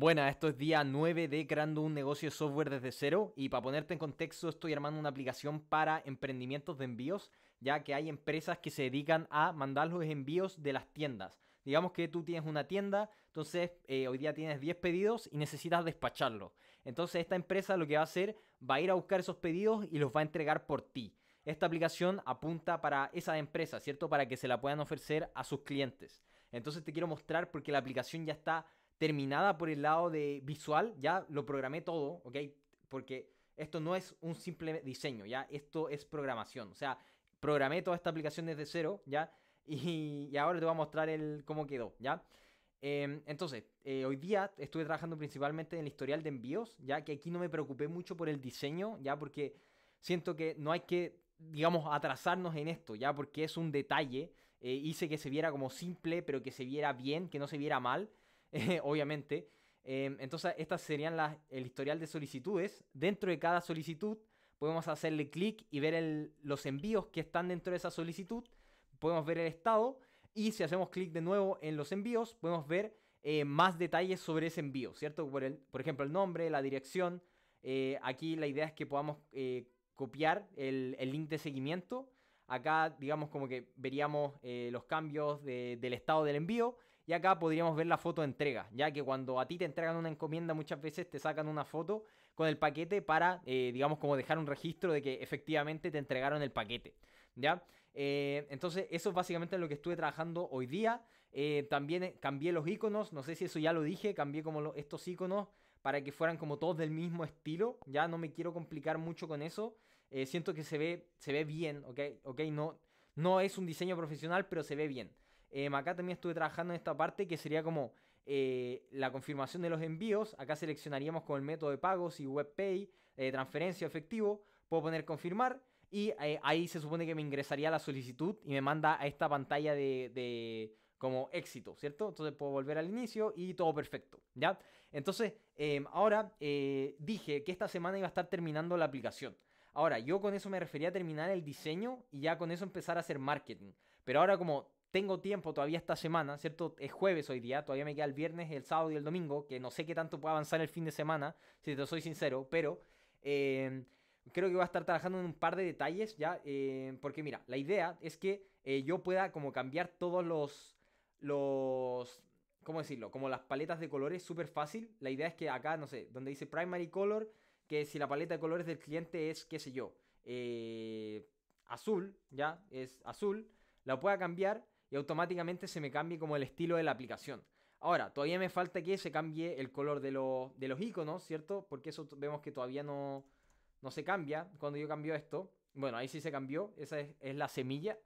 Bueno, esto es día 9 de creando un negocio de software desde cero y para ponerte en contexto estoy armando una aplicación para emprendimientos de envíos, ya que hay empresas que se dedican a mandar los envíos de las tiendas. Digamos que tú tienes una tienda, entonces eh, hoy día tienes 10 pedidos y necesitas despacharlos. Entonces esta empresa lo que va a hacer va a ir a buscar esos pedidos y los va a entregar por ti. Esta aplicación apunta para esa empresa, ¿cierto? Para que se la puedan ofrecer a sus clientes. Entonces te quiero mostrar porque la aplicación ya está terminada por el lado de visual, ya lo programé todo, ¿ok? Porque esto no es un simple diseño, ¿ya? Esto es programación, o sea, programé toda esta aplicación desde cero, ¿ya? Y, ahora te voy a mostrar el cómo quedó, ¿ya? Em, entonces, eh, hoy día estuve trabajando principalmente en el historial de envíos, ya que aquí no me preocupé mucho por el diseño, ya porque siento que no hay que, digamos, atrasarnos en esto, ya porque es un detalle. Eh, hice que se viera como simple, pero que se viera bien, que no se viera mal. obviamente. Em, entonces, estas serían el historial de solicitudes. Dentro de cada solicitud podemos hacerle clic y ver los envíos que están dentro de esa solicitud. Podemos ver el estado y si hacemos clic de nuevo en los envíos, podemos ver eh, más detalles sobre ese envío, ¿cierto? Por, ejemplo, el nombre, la dirección. Eh, aquí la idea es que podamos eh, copiar el, link de seguimiento acá digamos como que veríamos los cambios del estado del envío y acá podríamos ver la foto de entrega, ya que cuando a ti te entregan una encomienda muchas veces te sacan una foto con el paquete para, eh, digamos, como dejar un registro de que efectivamente te entregaron el paquete, ¿ya? Eh, entonces, eso es básicamente lo que estuve trabajando hoy día. Eh, también cambié los iconos, no sé si eso ya lo dije, cambié como estos iconos para que fueran como todos del mismo estilo. Ya no me quiero complicar mucho con eso. siento que se ve, se ve bien, ¿ok? No, no es un diseño profesional, pero se ve bien. Em, acá también estuve trabajando en esta parte que sería como eh, la confirmación de los envíos. Acá seleccionaríamos con el método de pagos y WebPay, eh, transferencia, efectivo. Puedo poner confirmar y eh, ahí se supone que me ingresaría la solicitud y me manda a esta pantalla de, de como éxito, ¿cierto? Entonces puedo volver al inicio y todo perfecto, ¿ya? Entonces, em, ahora eh, dije que esta semana iba a estar terminando la aplicación. Ahora, yo con eso me refería a terminar el diseño y ya con eso empezar a hacer marketing. Pero ahora como tengo tiempo todavía esta semana, ¿cierto? Es jueves hoy día, todavía me queda el viernes, el sábado y el domingo, que no sé qué tanto puedo avanzar el fin de semana, si te soy sincero, pero em, creo que voy a estar trabajando en un par de detalles ya, em, porque mira, la idea es que eh, yo pueda como cambiar todos los, los, ¿cómo decirlo? Como las paletas de colores súper fácil. La idea es que acá, no sé, donde dice primary color, que si la paleta de colores del cliente es, qué sé yo, eh, azul, ya, es azul, la pueda cambiar y automáticamente se me cambie como el estilo de la aplicación. Ahora, todavía me falta que se cambie el color de, los iconos, ¿cierto? Porque eso vemos que todavía no, no se cambia cuando yo cambio esto. Bueno, ahí sí se cambió, esa es, la semilla,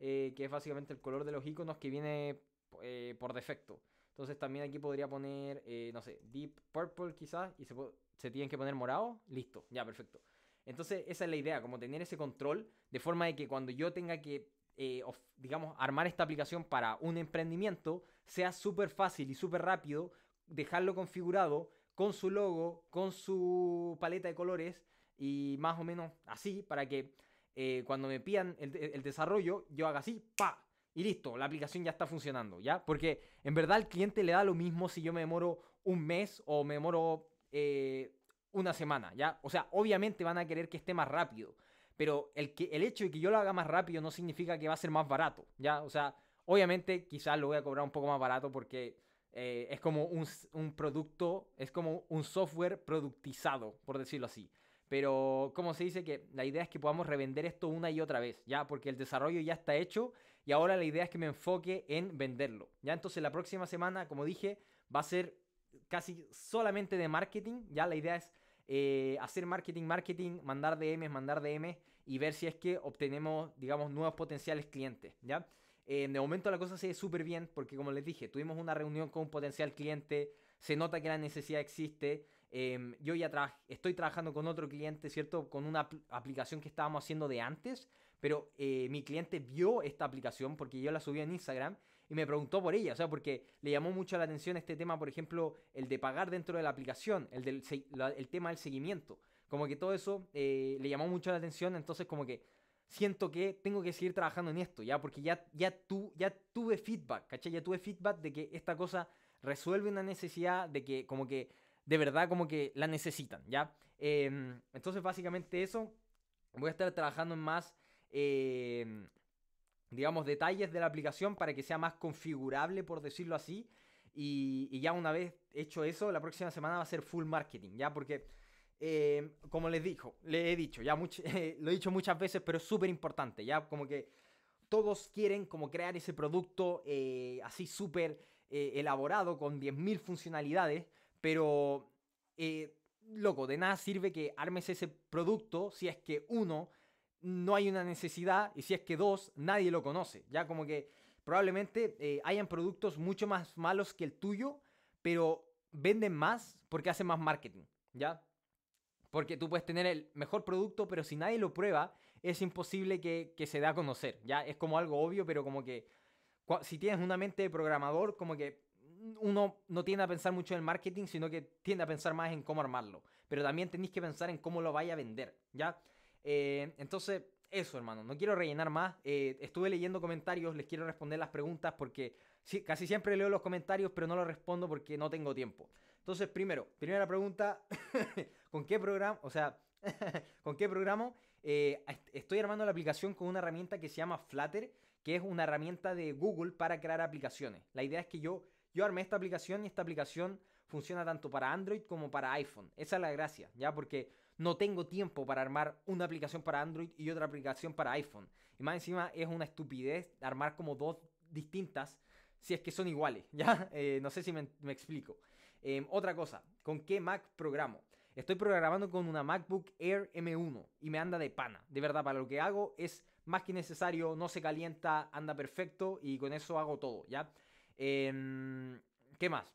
eh, que es básicamente el color de los iconos que viene eh, por defecto. Entonces también aquí podría poner, eh, no sé, Deep Purple quizás, y se, se tienen que poner morado, listo, ya perfecto. Entonces esa es la idea, como tener ese control, de forma de que cuando yo tenga que eh, digamos, armar esta aplicación para un emprendimiento sea súper fácil y súper rápido, dejarlo configurado con su logo, con su paleta de colores y más o menos así para que eh, cuando me pidan el, desarrollo yo haga así, pa, y listo, la aplicación ya está funcionando, ¿ya? Porque en verdad al cliente le da lo mismo si yo me demoro un mes o me demoro eh, una semana, ¿ya? O sea, obviamente van a querer que esté más rápido. Pero el, el hecho de que yo lo haga más rápido no significa que va a ser más barato, ¿ya? O sea, obviamente quizás lo voy a cobrar un poco más barato porque eh, es como un, un producto, es como un software productizado, por decirlo así. Pero, como se dice? Que la idea es que podamos revender esto una y otra vez, ¿ya? Porque el desarrollo ya está hecho y ahora la idea es que me enfoque en venderlo, ¿ya? Entonces la próxima semana, como dije, va a ser casi solamente de marketing, ¿ya? La idea es eh, hacer marketing, marketing, mandar DMs, mandar DMs y ver si es que obtenemos, digamos, nuevos potenciales clientes, ¿ya? Eh, de momento la cosa se ve súper bien porque como les dije, tuvimos una reunión con un potencial cliente, se nota que la necesidad existe, em, yo ya estoy trabajando con otro cliente, ¿cierto? Con una aplicación que estábamos haciendo de antes, pero eh, mi cliente vio esta aplicación porque yo la subí en Instagram y me preguntó por ella, o sea, porque le llamó mucho la atención este tema, por ejemplo, el de pagar dentro de la aplicación, el, del, el tema del seguimiento. Como que todo eso eh, le llamó mucho la atención, entonces como que siento que tengo que seguir trabajando en esto, ya, porque ya, ya, tu, ya tuve feedback, ¿cachai? Ya tuve feedback de que esta cosa resuelve una necesidad, de que como que de verdad como que la necesitan, ¿ya? Em, entonces básicamente eso, voy a estar trabajando en más... Em, digamos, detalles de la aplicación para que sea más configurable, por decirlo así. Y, ya una vez hecho eso, la próxima semana va a ser full marketing, ¿ya? Porque, em, como les dijo, le he dicho, ya eh, lo he dicho muchas veces, pero es súper importante, ¿ya? Como que todos quieren como crear ese producto eh, así súper eh, elaborado con 10.000 funcionalidades, pero, loco, de nada sirve que armes ese producto si es que uno no hay una necesidad y si es que dos, nadie lo conoce. Ya como que probablemente eh, hayan productos mucho más malos que el tuyo, pero venden más porque hacen más marketing, ¿ya? Porque tú puedes tener el mejor producto, pero si nadie lo prueba, es imposible que, se dé a conocer, ¿ya? Es como algo obvio, pero como que si tienes una mente de programador, como que uno no tiende a pensar mucho en marketing, sino que tiende a pensar más en cómo armarlo. Pero también tenéis que pensar en cómo lo vaya a vender, ¿ya? Eh, entonces, eso, hermano, no quiero rellenar más. Eh, estuve leyendo comentarios, les quiero responder las preguntas porque casi siempre leo los comentarios, pero no los respondo porque no tengo tiempo. Entonces, primero, primera pregunta, ¿con qué programa? O sea, ¿con qué programa? Eh, estoy armando la aplicación con una herramienta que se llama Flutter, que es una herramienta de Google para crear aplicaciones. La idea es que yo yo armé esta aplicación y esta aplicación funciona tanto para Android como para iPhone. Esa es la gracia, ¿ya? Porque no tengo tiempo para armar una aplicación para Android y otra aplicación para iPhone. Y más encima es una estupidez armar como dos distintas si es que son iguales, ¿ya? Eh, no sé si me, explico. Em, otra cosa, ¿con qué Mac programo? Estoy programando con una MacBook Air M1 y me anda de pana. De verdad, para lo que hago es más que necesario, no se calienta, anda perfecto y con eso hago todo, ¿ya? Em, ¿Qué más?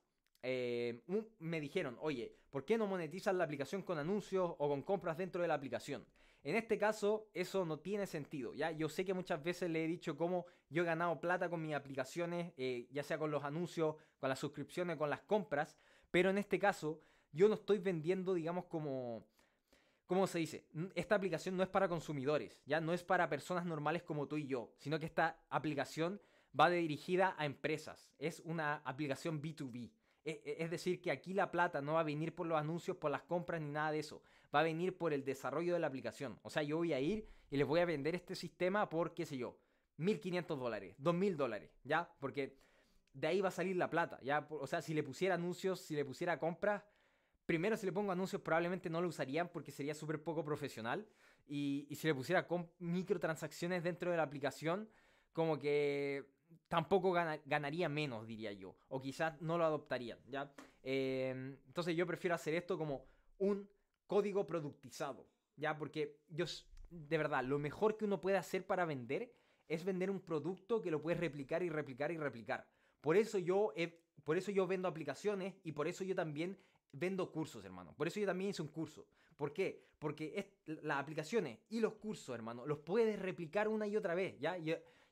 Em, me dijeron, oye, ¿por qué no monetizas la aplicación con anuncios o con compras dentro de la aplicación? En este caso, eso no tiene sentido, ¿ya? Yo sé que muchas veces le he dicho cómo yo he ganado plata con mis aplicaciones, eh, ya sea con los anuncios, con las suscripciones, con las compras, pero en este caso, yo no estoy vendiendo, digamos, como... ¿Cómo se dice? Esta aplicación no es para consumidores, ya no es para personas normales como tú y yo, sino que esta aplicación va dirigida a empresas. Es una aplicación B2B. E, e, es decir, que aquí la plata no va a venir por los anuncios, por las compras ni nada de eso. Va a venir por el desarrollo de la aplicación. O sea, yo voy a ir y les voy a vender este sistema por, qué sé yo, 1.500 dólares, 2.000 dólares, ¿ya? Porque de ahí va a salir la plata, ¿ya? O sea, si le pusiera anuncios, si le pusiera compras, primero si le pongo anuncios probablemente no lo usarían porque sería súper poco profesional. Y, y si le pusiera microtransacciones dentro de la aplicación, como que tampoco ganaría menos, diría yo. O quizás no lo adoptaría, ¿ya? Em, entonces yo prefiero hacer esto como un código productizado, ¿ya? Porque yo, de verdad, lo mejor que uno puede hacer para vender es vender un producto que lo puedes replicar y replicar y replicar. Por eso yo, por eso yo vendo aplicaciones y por eso yo también vendo cursos, hermano. Por eso yo también hice un curso. ¿Por qué? Porque las aplicaciones y los cursos, hermano, los puedes replicar una y otra vez, ¿ya?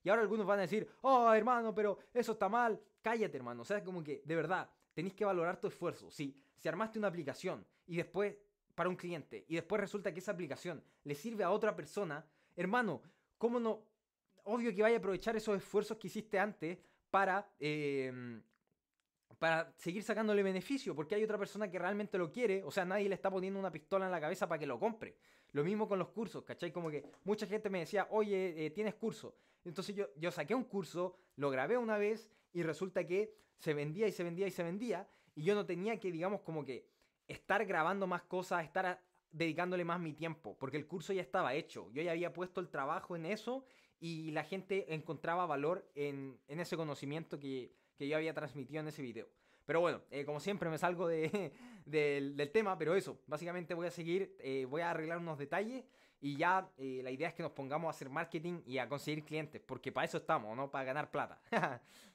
Y ahora algunos van a decir, oh hermano, pero eso está mal. Cállate hermano, o sea, es como que de verdad, tenéis que valorar tu esfuerzo. Si, si armaste una aplicación y después para un cliente y después resulta que esa aplicación le sirve a otra persona, hermano, ¿cómo no? Obvio que vaya a aprovechar esos esfuerzos que hiciste antes para, em, para seguir sacándole beneficio, porque hay otra persona que realmente lo quiere, o sea, nadie le está poniendo una pistola en la cabeza para que lo compre. Lo mismo con los cursos, ¿cachai? Como que mucha gente me decía, oye, eh, tienes curso. Entonces yo, yo saqué un curso, lo grabé una vez y resulta que se vendía y se vendía y se vendía. Y yo no tenía que, digamos, como que estar grabando más cosas, estar dedicándole más mi tiempo, porque el curso ya estaba hecho. Yo ya había puesto el trabajo en eso y la gente encontraba valor en, en ese conocimiento que, que yo había transmitido en ese video. Pero bueno, eh, como siempre me salgo de, del tema, pero eso, básicamente voy a seguir, eh, voy a arreglar unos detalles y ya eh, la idea es que nos pongamos a hacer marketing y a conseguir clientes, porque para eso estamos, ¿no? Para ganar plata.